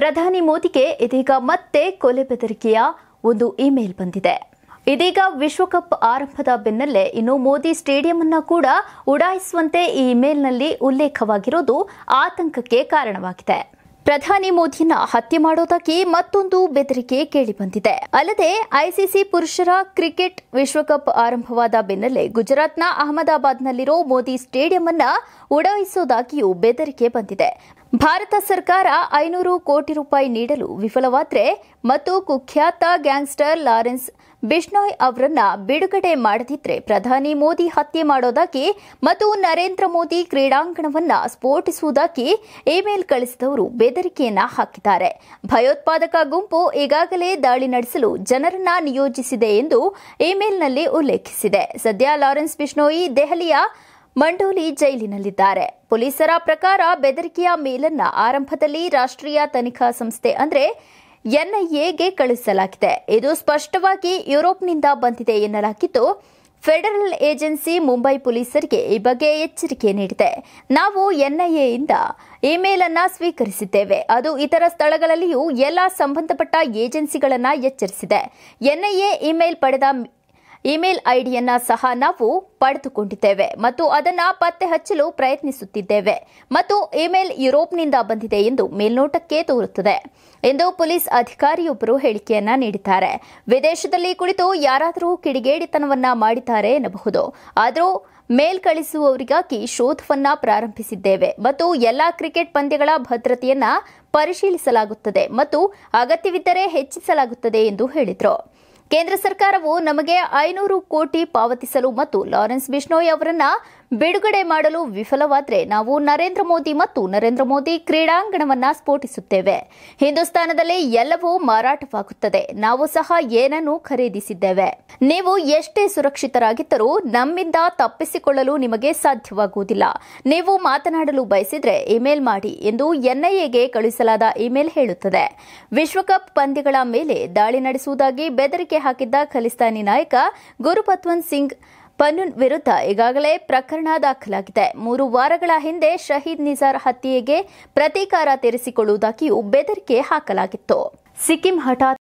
ಪ್ರಧಾನಿ ಮೋದಿಗೆ ಇದೀಗ ಮತ್ತೆ ಕೊಲೆ ಬೆದರಿಕೆಯ ಒಂದು ಇಮೇಲ್ ಬಂದಿದೆ ಇದೀಗ ವಿಶ್ವಕಪ್ ಆರಂಭದ ಬೆನ್ನಲ್ಲೇ ಇನ್ನು ಮೋದಿ ಸ್ಟೇಡಿಯಂ ಅನ್ನ ಕೂಡ ಉಡಾಯಿಸುವಂತೆ ಈ ಇಮೇಲ್ನಲ್ಲಿ ಉಲ್ಲೇಖವಾಗಿರೋದು ಆತಂಕಕ್ಕೆ ಕಾರಣವಾಗಿದೆ ಪ್ರಧಾನಿ ಮೋದಿಯನ್ನ ಹತ್ಯೆ ಮಾಡೋದಕ್ಕೆ ಮತ್ತೊಂದು ಬೆದರಿಕೆ ಕೇಳಿಬಂದಿದೆ ಅಲ್ಲದೆ ಐಸಿಸಿ ಪುರುಷರ ಕ್ರಿಕೆಟ್ ವಿಶ್ವಕಪ್ ಆರಂಭವಾದ ಬೆನ್ನಲ್ಲೇ ಗುಜರಾತ್ನ ಅಹಮದಾಬಾದ್ನಲ್ಲಿರೋ ಮೋದಿ ಸ್ಟೇಡಿಯಂ ಅನ್ನ ಉಡಾಯಿಸೋದಾಗಿಯೂ ಬೆದರಿಕೆ ಬಂದಿದೆ ಭಾರತ ಸರ್ಕಾರ ಐನೂರು ಕೋಟಿ ರೂಪಾಯಿ ನೀಡಲು ವಿಫಲವಾದರೆ ಮತ್ತು ಕುಖ್ಯಾತ ಗ್ಯಾಂಗ್ಸ್ಟರ್ ಲಾರೆನ್ಸ್ ಬಿಷ್ನೋಯ್ ಅವರನ್ನ ಬಿಡುಗಡೆ ಮಾಡದಿದ್ರೆ ಪ್ರಧಾನಿ ಮೋದಿ ಹತ್ಯೆ ಮಾಡೋದಾಗಿ ಮತ್ತು ನರೇಂದ್ರ ಮೋದಿ ಕ್ರೀಡಾಂಗಣವನ್ನ ಸ್ಫೋಟಿಸುವುದಾಗಿ ಇಮೇಲ್ ಕಳಿಸಿದವರು ಬೆದರಿಕೆಯನ್ನ ಹಾಕಿದ್ದಾರೆ ಭಯೋತ್ಪಾದಕ ಗುಂಪು ಈಗಾಗಲೇ ದಾಳಿ ನಡೆಸಲು ಜನರನ್ನ ನಿಯೋಜಿಸಿದೆ ಎಂದು ಇಮೇಲ್ನಲ್ಲಿ ಉಲ್ಲೇಖಿಸಿದೆ ಸದ್ಯ ಲಾರೆನ್ಸ್ ಬಿಷ್ಣೋಯಿ ದೆಹಲಿಯ ಮಂಡೋಲಿ ಜೈಲಿನಲ್ಲಿದ್ದಾರೆ ಪೊಲೀಸರ ಪ್ರಕಾರ ಬೆದರಿಕೆಯ ಮೇಲನ್ನ ಆರಂಭದಲ್ಲಿ ರಾಷ್ಟ್ರೀಯ ತನಿಖಾ ಸಂಸ್ಥೆ ಅಂದರೆ ಎನ್ಐಎಗೆ ಕಳುಹಿಸಲಾಗಿದೆ ಇದು ಸ್ಪಷ್ಟವಾಗಿ ಯುರೋಪ್ನಿಂದ ಬಂದಿದೆ ಎನ್ನಲಾಗಿದ್ದು ಫೆಡರಲ್ ಏಜೆನ್ಸಿ ಮುಂಬೈ ಪೊಲೀಸರಿಗೆ ಈ ಬಗ್ಗೆ ಎಚ್ಚರಿಕೆ ನೀಡಿದೆ ನಾವು ಎನ್ಐಎಯಿಂದ ಇಮೇಲ್ ಅನ್ನ ಸ್ವೀಕರಿಸಿದ್ದೇವೆ ಅದು ಇತರ ಸ್ಥಳಗಳಲ್ಲಿಯೂ ಎಲ್ಲ ಸಂಬಂಧಪಟ್ಟ ಏಜೆನ್ಸಿಗಳನ್ನು ಎಚ್ಚರಿಸಿದೆ ಎನ್ಐಎ ಇಮೇಲ್ ಪಡೆದ ಇಮೇಲ್ ಐಡಿಯನ್ನ ಸಹ ನಾವು ಪಡೆದುಕೊಂಡಿದ್ದೇವೆ ಮತ್ತು ಅದನ್ನು ಪತ್ತೆ ಹಚ್ಚಲು ಪ್ರಯತ್ನಿಸುತ್ತಿದ್ದೇವೆ ಮತ್ತು ಇಮೇಲ್ ಯುರೋಪ್ನಿಂದ ಬಂದಿದೆ ಎಂದು ಮೇಲ್ನೋಟಕ್ಕೆ ತೋರುತ್ತದೆ ಎಂದು ಪೊಲೀಸ್ ಅಧಿಕಾರಿಯೊಬ್ಬರು ಹೇಳಿಕೆಯನ್ನ ನೀಡಿದ್ದಾರೆ ವಿದೇಶದಲ್ಲಿ ಕುಳಿತು ಯಾರಾದರೂ ಕಿಡಿಗೇಡಿತನವನ್ನ ಮಾಡಿದ್ದಾರೆ ಎನ್ನಬಹುದು ಆದರೂ ಮೇಲ್ ಕಳಿಸುವವರಿಗಾಗಿ ಶೋಧವನ್ನ ಪ್ರಾರಂಭಿಸಿದ್ದೇವೆ ಮತ್ತು ಎಲ್ಲಾ ಕ್ರಿಕೆಟ್ ಪಂದ್ಯಗಳ ಭದ್ರತೆಯನ್ನ ಪರಿಶೀಲಿಸಲಾಗುತ್ತದೆ ಮತ್ತು ಅಗತ್ಯವಿದ್ದರೆ ಹೆಚ್ಚಿಸಲಾಗುತ್ತದೆ ಎಂದು ಹೇಳಿದರು ಕೇಂದ್ರ ಸರ್ಕಾರವು ನಮಗೆ ಐನೂರು ಕೋಟಿ ಪಾವತಿಸಲು ಮತ್ತು ಲಾರೆನ್ಸ್ ಬಿಷ್ಣೋಯ್ ಅವರನ್ನು ಬಿಡುಗಡೆ ಮಾಡಲು ವಿಫಲವಾದರೆ ನಾವು ನರೇಂದ್ರ ಮೋದಿ ಮತ್ತು ನರೇಂದ್ರ ಮೋದಿ ಕ್ರೀಡಾಂಗಣವನ್ನು ಸ್ಫೋಟಿಸುತ್ತೇವೆ ಹಿಂದೂಸ್ತಾನದಲ್ಲಿ ಎಲ್ಲವೂ ಮಾರಾಟವಾಗುತ್ತದೆ ನಾವು ಸಹ ಏನನ್ನು ಖರೀದಿಸಿದ್ದೇವೆ ನೀವು ಎಷ್ಟೇ ಸುರಕ್ಷಿತರಾಗಿದ್ದರೂ ನಮ್ಮಿಂದ ತಪ್ಪಿಸಿಕೊಳ್ಳಲು ನಿಮಗೆ ಸಾಧ್ಯವಾಗುವುದಿಲ್ಲ ನೀವು ಮಾತನಾಡಲು ಬಯಸಿದರೆ ಇಮೇಲ್ ಮಾಡಿ ಎಂದು ಎನ್ಐಎಗೆ ಕಳುಹಿಸಲಾದ ಇಮೇಲ್ ಹೇಳುತ್ತದೆ ವಿಶ್ವಕಪ್ ಪಂದ್ಯಗಳ ಮೇಲೆ ದಾಳಿ ನಡೆಸುವುದಾಗಿ ಬೆದರಿಕೆ ಹಾಕಿದ್ದ ಖಲಿಸ್ತಾನಿ ನಾಯಕ ಗುರುಪತ್ವನ್ ಸಿಂಗ್ ಪನ್ನುನ್ ವಿರುದ್ಧ ಈಗಾಗಲೇ ಪ್ರಕರಣ ದಾಖಲಾಗಿದೆ ಮೂರು ವಾರಗಳ ಹಿಂದೆ ಶಹೀದ್ ನಿಜಾರ್ ಹತ್ಯೆಗೆ ಪ್ರತೀಕಾರ ತೀರಿಸಿಕೊಳ್ಳುವುದಾಗಿಯೂ ಬೆದರಿಕೆ ಹಾಕಲಾಗಿತ್ತು ಸಿಕ್ಕಿಂ ಹಠಾತ್